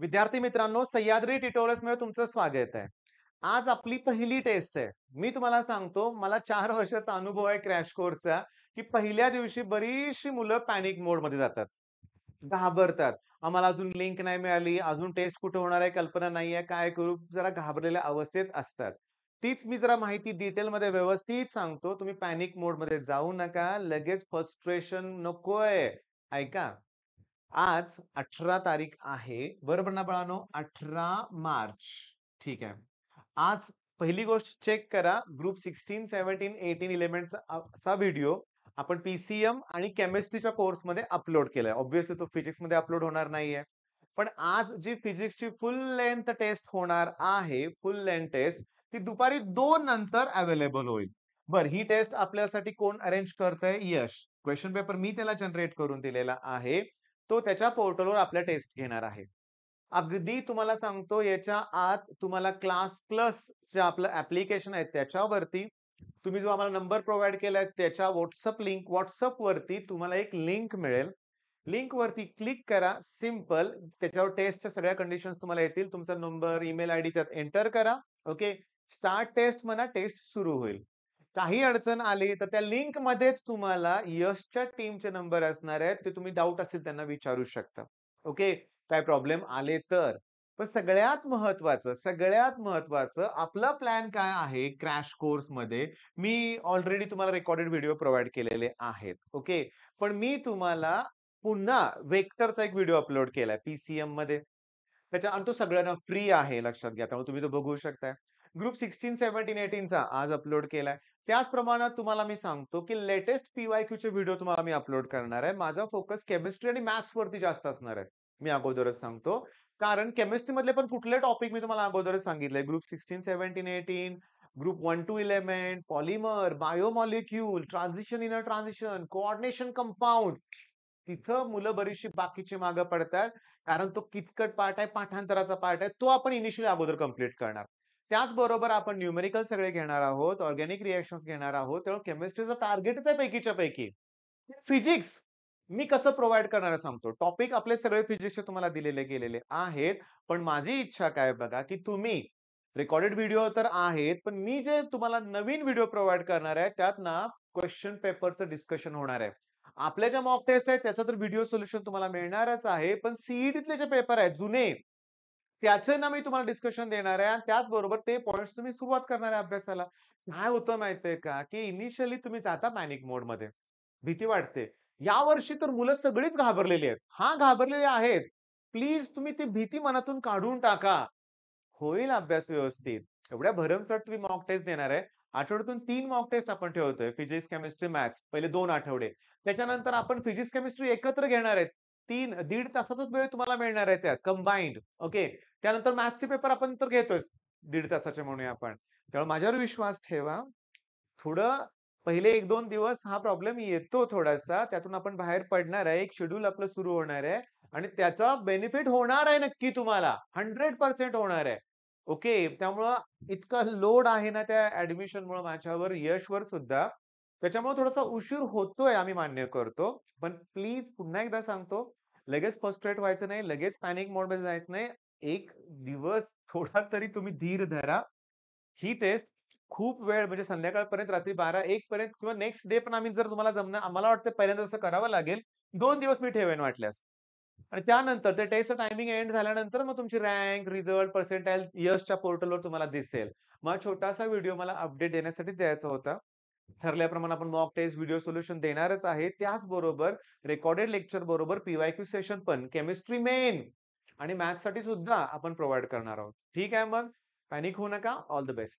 विद्यार्थी मित्रांनो सह्याद्री ट्युटोरियल्स मध्ये तुमचं स्वागत आहे आज आपली पहिली टेस्ट आहे मी तुम्हाला सांगतो मला चार वर्षाचा अनुभव आहे क्रॅश कोर्सचा की पहिल्या दिवशी बरीचशी मुलं पॅनिक मोडमध्ये जातात घाबरतात आम्हाला अजून लिंक नाही मिळाली अजून टेस्ट कुठे होणार आहे कल्पना नाही आहे काय करू जरा घाबरलेल्या अवस्थेत असतात तीच मी जरा माहिती डिटेलमध्ये व्यवस्थित सांगतो तुम्ही पॅनिक मोडमध्ये जाऊ नका लगेच फ्रस्ट्रेशन नकोय ऐका आज अठरा तारीख आहे बरोबर ना बळानो अठरा मार्च ठीक आहे आज पहिली गोष्ट चेक करा ग्रुप सिक्सटीन सेव्हन्टीन एटीन इलेमेंटचा व्हिडिओ आपण पीसीएम आणि केमिस्ट्रीच्या कोर्समध्ये अपलोड केलाय ऑब्व्हियसली तो फिजिक्समध्ये अपलोड होणार नाहीये पण आज जी फिजिक्सची फुल लेंथ टेस्ट होणार आहे फुल लेंथ टेस्ट ती दुपारी दोन नंतर अवेलेबल होईल बर ही टेस्ट आपल्यासाठी कोण अरेंज करतंय यश क्वेश्चन पेपर मी त्याला जनरेट करून दिलेला आहे तो त्याच्या पोर्टलवर आपल्या टेस्ट घेणार आहे अगदी तुम्हाला सांगतो याच्या आत तुम्हाला क्लास प्लस जे आपलं ऍप्लिकेशन आहे त्याच्यावरती तुम्ही जो आम्हाला नंबर प्रोव्हाइड केलाय त्याच्या व्हॉट्सअप लिंक व्हॉट्सअपवरती तुम्हाला एक लिंक मिळेल लिंक वरती क्लिक करा सिम्पल त्याच्यावर टेस्टच्या सगळ्या कंडिशन तुम्हाला येतील तुमचा नंबर ईमेल आयडी त्यात एंटर करा ओके स्टार्ट टेस्ट म्हणा टेस्ट सुरू होईल काही अडचण आली तर त्या लिंक मध्येच तुम्हाला यशच्या टीमचे नंबर असणार आहेत ते तुम्ही डाऊट असेल त्यांना विचारू शकता ओके काय प्रॉब्लेम आले तर पण सगळ्यात महत्वाचं सगळ्यात महत्वाचं आपला प्लॅन काय आहे क्रॅश कोर्स मध्ये मी ऑलरेडी तुम्हाला रेकॉर्डेड व्हिडिओ प्रोव्हाइड केलेले आहेत ओके पण मी तुम्हाला पुन्हा वेक्टरचा एक व्हिडिओ अपलोड केलाय पीसीएम मध्ये त्याच्या आणि तो सगळ्यांना फ्री आहे लक्षात घ्या त्यामुळे तुम्ही तो बघू शकताय ग्रुप सिक्सटीन सेव्हन्टीन एटीनचा आज अपलोड केलाय त्याच प्रमाणात तुम्हाला मी सांगतो की लेटेस्ट पीवाय चे व्हिडिओ तुम्हाला मी अपलोड करणार आहे माझा फोकस केमिस्ट्री आणि मॅथ्स वरती जास्त असणार आहे मी अगोदरच सांगतो कारण केमिस्ट्री मधले पण कुठले टॉपिक मी तुम्हाला अगोदरच सांगितले group sixteen seventeen eighteen group one two element polymer biomolecule transition inner transition coordination compound तिथं मुलं बरीचशी बाकीचे मागं पडतात कारण तो किचकट पार्ट आहे पाठांतराचा पार्ट आहे तो आपण इनिशियली अगोदर कम्प्लीट करणार त्याचबरोबर आपण न्यूमेरिकल सगळे घेणार आहोत ऑर्गॅनिक रिएक्शन घेणार आहोत त्यामुळे केमिस्ट्रीचं टार्गेटच आहे पैकीच्या पैकी फिजिक्स मी कसं प्रोव्हाइड करणार सांगतो टॉपिक आपले सगळे फिजिक्सचे तुम्हाला दिलेले गेलेले आहेत पण माझी इच्छा काय बघा की तुम्ही रेकॉर्डेड व्हिडिओ तर आहेत पण मी जे तुम्हाला नवीन व्हिडिओ प्रोव्हाइड करणार आहे त्यात ना क्वेश्चन पेपरचं डिस्कशन होणार आहे आपल्या ज्या मॉक टेस्ट आहेत त्याचा तर व्हिडिओ सोल्युशन तुम्हाला मिळणारच आहे पण सीईटीतले e जे पेपर आहेत जुने त्याचं ना मी तुम्हाला डिस्कशन देणार आहे आणि त्याचबरोबर ते पॉइंट्स तुम्ही सुरुवात करणार आहे अभ्यासाला काय होतं माहितीये का की इनिशियली तुम्ही जाता पॅनिक मोडमध्ये भीती वाटते यावर्षी तर मुलं सगळीच घाबरलेली आहेत हा घाबरलेले आहेत प्लीज तुम्ही ती भीती मनातून काढून टाका होईल अभ्यास व्यवस्थित एवढ्या भरमसाट तुम्ही मॉक टेस्ट देणार आहे आठवड्यातून तीन मॉक टेस्ट आपण ठेवतोय फिजिक्स केमिस्ट्री मॅथ्स पहिले दोन आठवडे त्याच्यानंतर आपण फिजिक्स केमिस्ट्री एकत्र घेणार आहेत तीन दीड तासाचाच वेळ तुम्हाला मिळणार आहे त्यात कंबाईंड ओके त्यानंतर मॅथ्सचे पेपर आपण तर घेतोय दीड तासाचे म्हणूया आपण त्यामुळे माझ्यावर विश्वास ठेवा थोडं पहिले एक दोन दिवस हा प्रॉब्लेम येतो थोडासा त्यातून आपण बाहेर पडणार आहे एक शेड्यूल आपलं सुरू होणार आहे आणि त्याचा बेनिफिट होणार आहे नक्की तुम्हाला हंड्रेड पर्सेंट होणार आहे ओके त्यामुळं इतका लोड आहे ना त्या ऍडमिशन मुळे माझ्यावर यशवर सुद्धा त्याच्यामुळे थोडासा उशीर होतोय आम्ही मान्य करतो पण प्लीज पुन्हा एकदा सांगतो लगेच रेट व्हायचं नाही लगेच पॅनिक मध्ये जायचं नाही एक दिवस थोडा तरी तुम्ही धीर धरा ही टेस्ट खूप वेळ म्हणजे संध्याकाळपर्यंत रात्री बारा एक पर्यंत किंवा नेक्स्ट डे पण आम्ही जर तुम्हाला जमणं आम्हाला वाटतं पहिल्यांदा असं करावं लागेल दोन दिवस मी ठेवेन वाटल्यास आणि त्यानंतर ते टेस्ट टायमिंग एंड झाल्यानंतर मग तुमची रँक रिझल्ट पर्सेंटाईल यशच्या पोर्टलवर तुम्हाला दिसेल मग छोटासा व्हिडिओ मला अपडेट देण्यासाठी द्यायचा होता ठरल्याप्रमाणे आपण मॉक टेस्ट व्हिडिओ सोल्युशन देणारच आहे त्याचबरोबर रेकॉर्डेड लेक्चर बरोबर पीवायक्यू सेशन पण केमिस्ट्री मेन आणि साठी सुद्धा आपण प्रोव्हाइड करणार आहोत ठीक आहे मग पॅनिक होऊ नका ऑल द बेस्ट